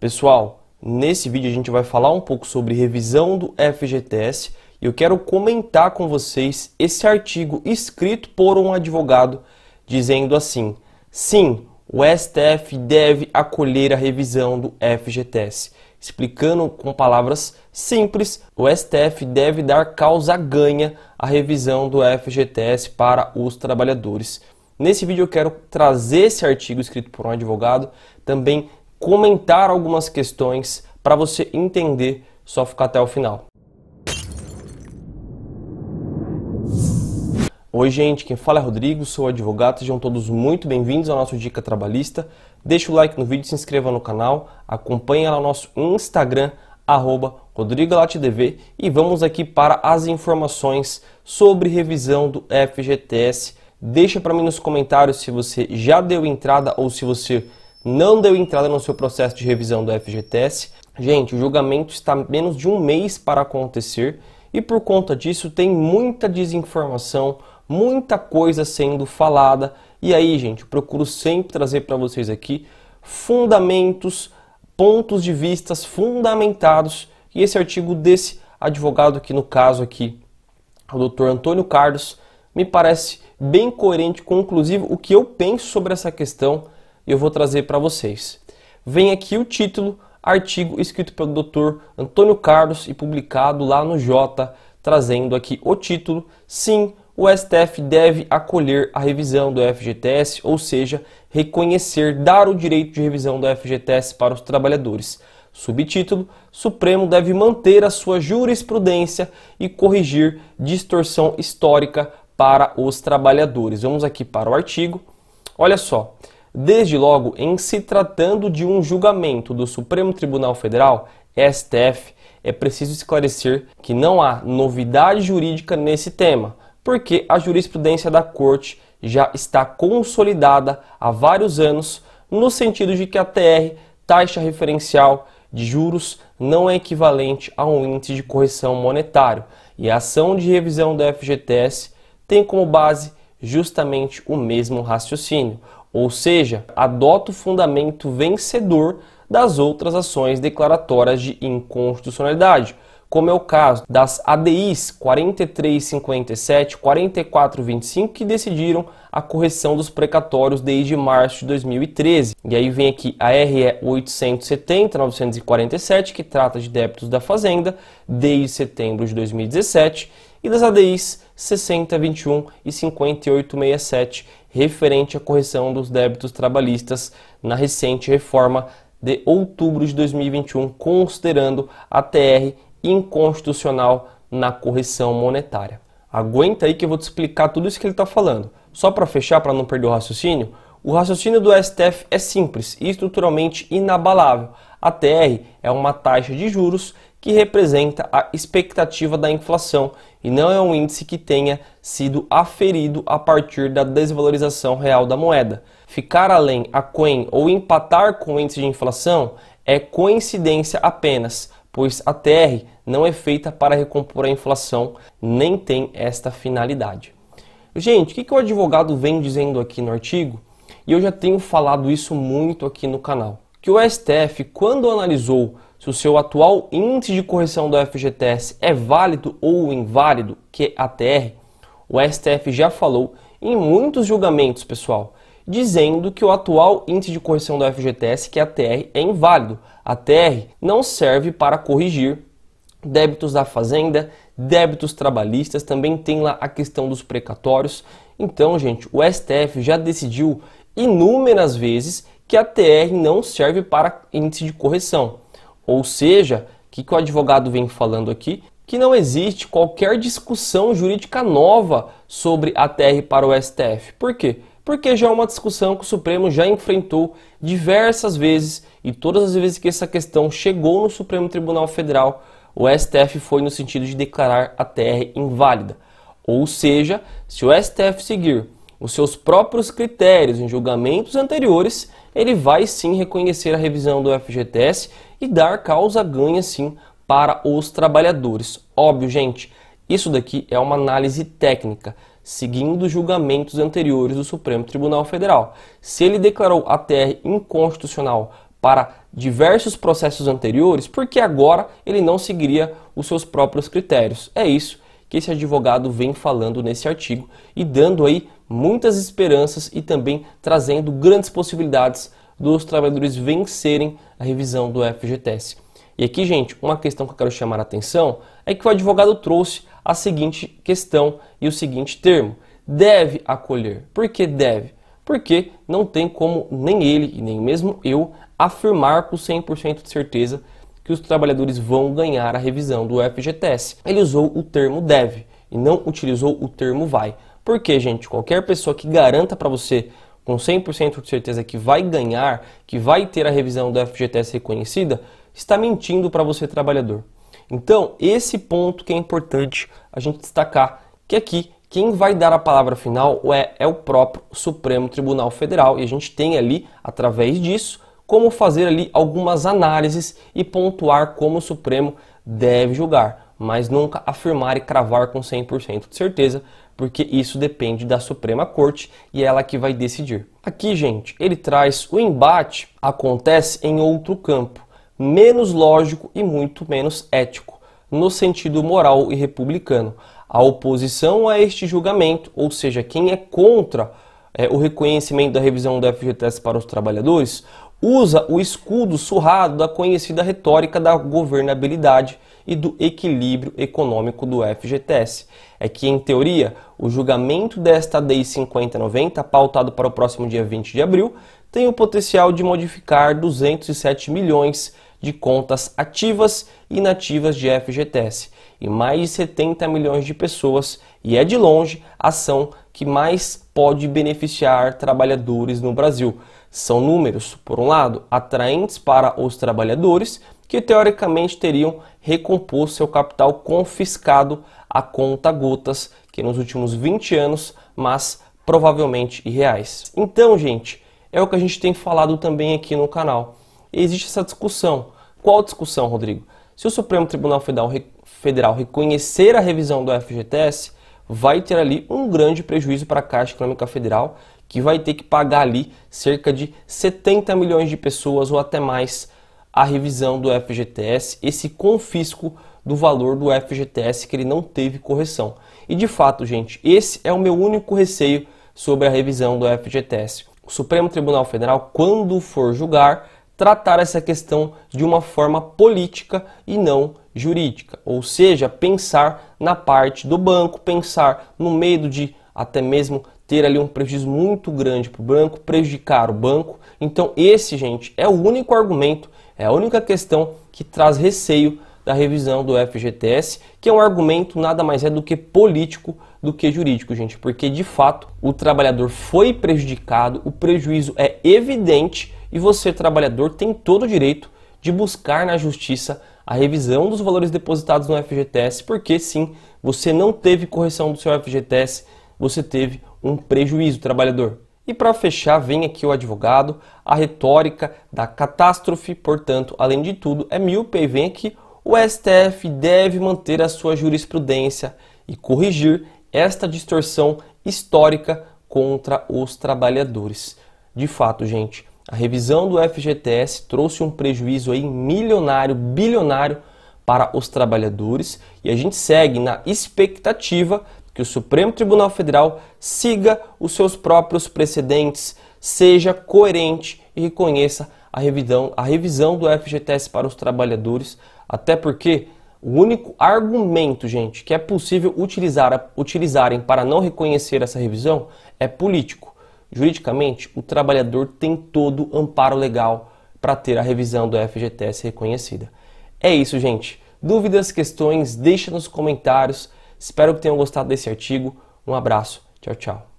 Pessoal, nesse vídeo a gente vai falar um pouco sobre revisão do FGTS e eu quero comentar com vocês esse artigo escrito por um advogado dizendo assim: sim, o STF deve acolher a revisão do FGTS. Explicando com palavras simples, o STF deve dar causa ganha à revisão do FGTS para os trabalhadores. Nesse vídeo eu quero trazer esse artigo escrito por um advogado, também comentar algumas questões para você entender, só ficar até o final. Oi, gente, quem fala é Rodrigo, sou advogado, sejam todos muito bem-vindos ao nosso Dica Trabalhista. Deixa o like no vídeo, se inscreva no canal, acompanhe lá o nosso Instagram, arroba e vamos aqui para as informações sobre revisão do FGTS. Deixa para mim nos comentários se você já deu entrada ou se você não deu entrada no seu processo de revisão do FGTS. Gente, o julgamento está menos de um mês para acontecer e por conta disso tem muita desinformação, muita coisa sendo falada. E aí, gente, eu procuro sempre trazer para vocês aqui fundamentos, pontos de vistas fundamentados. E esse artigo desse advogado aqui no caso aqui, o Dr. Antônio Carlos, me parece bem coerente com inclusive o que eu penso sobre essa questão eu vou trazer para vocês. Vem aqui o título, artigo escrito pelo Dr. Antônio Carlos e publicado lá no J, trazendo aqui o título, sim, o STF deve acolher a revisão do FGTS, ou seja, reconhecer, dar o direito de revisão do FGTS para os trabalhadores. Subtítulo: Supremo deve manter a sua jurisprudência e corrigir distorção histórica para os trabalhadores. Vamos aqui para o artigo. Olha só. Desde logo, em se tratando de um julgamento do Supremo Tribunal Federal, STF, é preciso esclarecer que não há novidade jurídica nesse tema, porque a jurisprudência da Corte já está consolidada há vários anos, no sentido de que a TR, taxa referencial de juros, não é equivalente a um índice de correção monetário, e a ação de revisão da FGTS tem como base justamente o mesmo raciocínio ou seja, adota o fundamento vencedor das outras ações declaratórias de inconstitucionalidade, como é o caso das ADIs 4357 4425 que decidiram a correção dos precatórios desde março de 2013. E aí vem aqui a RE 870 947 que trata de débitos da fazenda desde setembro de 2017 e das ADIs 6021 e 5867 referente à correção dos débitos trabalhistas na recente reforma de outubro de 2021, considerando a TR inconstitucional na correção monetária. Aguenta aí que eu vou te explicar tudo isso que ele está falando. Só para fechar, para não perder o raciocínio, o raciocínio do STF é simples e estruturalmente inabalável. A TR é uma taxa de juros que representa a expectativa da inflação e não é um índice que tenha sido aferido a partir da desvalorização real da moeda. Ficar além, a aquém ou empatar com o índice de inflação é coincidência apenas, pois a TR não é feita para recompor a inflação, nem tem esta finalidade. Gente, o que o advogado vem dizendo aqui no artigo? E eu já tenho falado isso muito aqui no canal. Que o STF, quando analisou se o seu atual índice de correção do FGTS é válido ou inválido, que é ATR, o STF já falou em muitos julgamentos, pessoal, dizendo que o atual índice de correção do FGTS, que é ATR, é inválido. ATR não serve para corrigir débitos da fazenda, débitos trabalhistas, também tem lá a questão dos precatórios. Então, gente, o STF já decidiu inúmeras vezes que a TR não serve para índice de correção. Ou seja, o que o advogado vem falando aqui? Que não existe qualquer discussão jurídica nova sobre a TR para o STF. Por quê? Porque já é uma discussão que o Supremo já enfrentou diversas vezes e todas as vezes que essa questão chegou no Supremo Tribunal Federal, o STF foi no sentido de declarar a TR inválida. Ou seja, se o STF seguir os seus próprios critérios em julgamentos anteriores, ele vai sim reconhecer a revisão do FGTS e dar causa ganha sim para os trabalhadores. Óbvio, gente, isso daqui é uma análise técnica, seguindo julgamentos anteriores do Supremo Tribunal Federal. Se ele declarou a TR inconstitucional para diversos processos anteriores, porque agora ele não seguiria os seus próprios critérios? É isso que esse advogado vem falando nesse artigo e dando aí muitas esperanças e também trazendo grandes possibilidades dos trabalhadores vencerem a revisão do FGTS. E aqui, gente, uma questão que eu quero chamar a atenção é que o advogado trouxe a seguinte questão e o seguinte termo: deve acolher. Por que deve? Porque não tem como nem ele e nem mesmo eu afirmar com 100% de certeza que os trabalhadores vão ganhar a revisão do FGTS. Ele usou o termo deve e não utilizou o termo vai. Porque, gente, qualquer pessoa que garanta para você com 100% de certeza que vai ganhar, que vai ter a revisão do FGTS reconhecida, está mentindo para você trabalhador. Então, esse ponto que é importante a gente destacar, que aqui quem vai dar a palavra final é, é o próprio Supremo Tribunal Federal e a gente tem ali, através disso, como fazer ali algumas análises e pontuar como o Supremo deve julgar, mas nunca afirmar e cravar com 100% de certeza porque isso depende da Suprema Corte e é ela que vai decidir. Aqui, gente, ele traz o embate acontece em outro campo, menos lógico e muito menos ético, no sentido moral e republicano. A oposição a este julgamento, ou seja, quem é contra é, o reconhecimento da revisão do FGTS para os trabalhadores, usa o escudo surrado da conhecida retórica da governabilidade e do equilíbrio econômico do FGTS. É que, em teoria, o julgamento desta DEI 5090, pautado para o próximo dia 20 de abril, tem o potencial de modificar 207 milhões de contas ativas e inativas de FGTS e mais de 70 milhões de pessoas, e é de longe a ação que mais pode beneficiar trabalhadores no Brasil. São números, por um lado, atraentes para os trabalhadores, que teoricamente teriam recomposto seu capital confiscado a conta gotas, que nos últimos 20 anos, mas provavelmente irreais. Então, gente, é o que a gente tem falado também aqui no canal. Existe essa discussão. Qual discussão, Rodrigo? Se o Supremo Tribunal Federal reconhecer a revisão do FGTS, vai ter ali um grande prejuízo para a Caixa Econômica Federal, que vai ter que pagar ali cerca de 70 milhões de pessoas ou até mais a revisão do FGTS, esse confisco do valor do FGTS que ele não teve correção. E de fato, gente, esse é o meu único receio sobre a revisão do FGTS. O Supremo Tribunal Federal, quando for julgar, tratar essa questão de uma forma política e não jurídica, ou seja, pensar na parte do banco, pensar no medo de até mesmo ter ali um prejuízo muito grande para o banco, prejudicar o banco. Então, esse, gente, é o único argumento, é a única questão que traz receio da revisão do FGTS, que é um argumento nada mais é do que político do que jurídico, gente, porque de fato o trabalhador foi prejudicado, o prejuízo é evidente e você, trabalhador, tem todo o direito de buscar na justiça a revisão dos valores depositados no FGTS, porque sim, você não teve correção do seu FGTS, você teve um prejuízo, trabalhador. E para fechar, vem aqui o advogado, a retórica da catástrofe, portanto, além de tudo, é míope, vem aqui, o STF deve manter a sua jurisprudência e corrigir esta distorção histórica contra os trabalhadores. De fato, gente, a revisão do FGTS trouxe um prejuízo aí milionário, bilionário para os trabalhadores e a gente segue na expectativa que o Supremo Tribunal Federal siga os seus próprios precedentes, seja coerente e reconheça a revisão, a revisão do FGTS para os trabalhadores, até porque o único argumento, gente, que é possível utilizar, utilizarem para não reconhecer essa revisão é político. Juridicamente, o trabalhador tem todo amparo legal para ter a revisão do FGTS reconhecida. É isso, gente. Dúvidas, questões, deixa nos comentários. Espero que tenham gostado desse artigo. Um abraço. Tchau, tchau.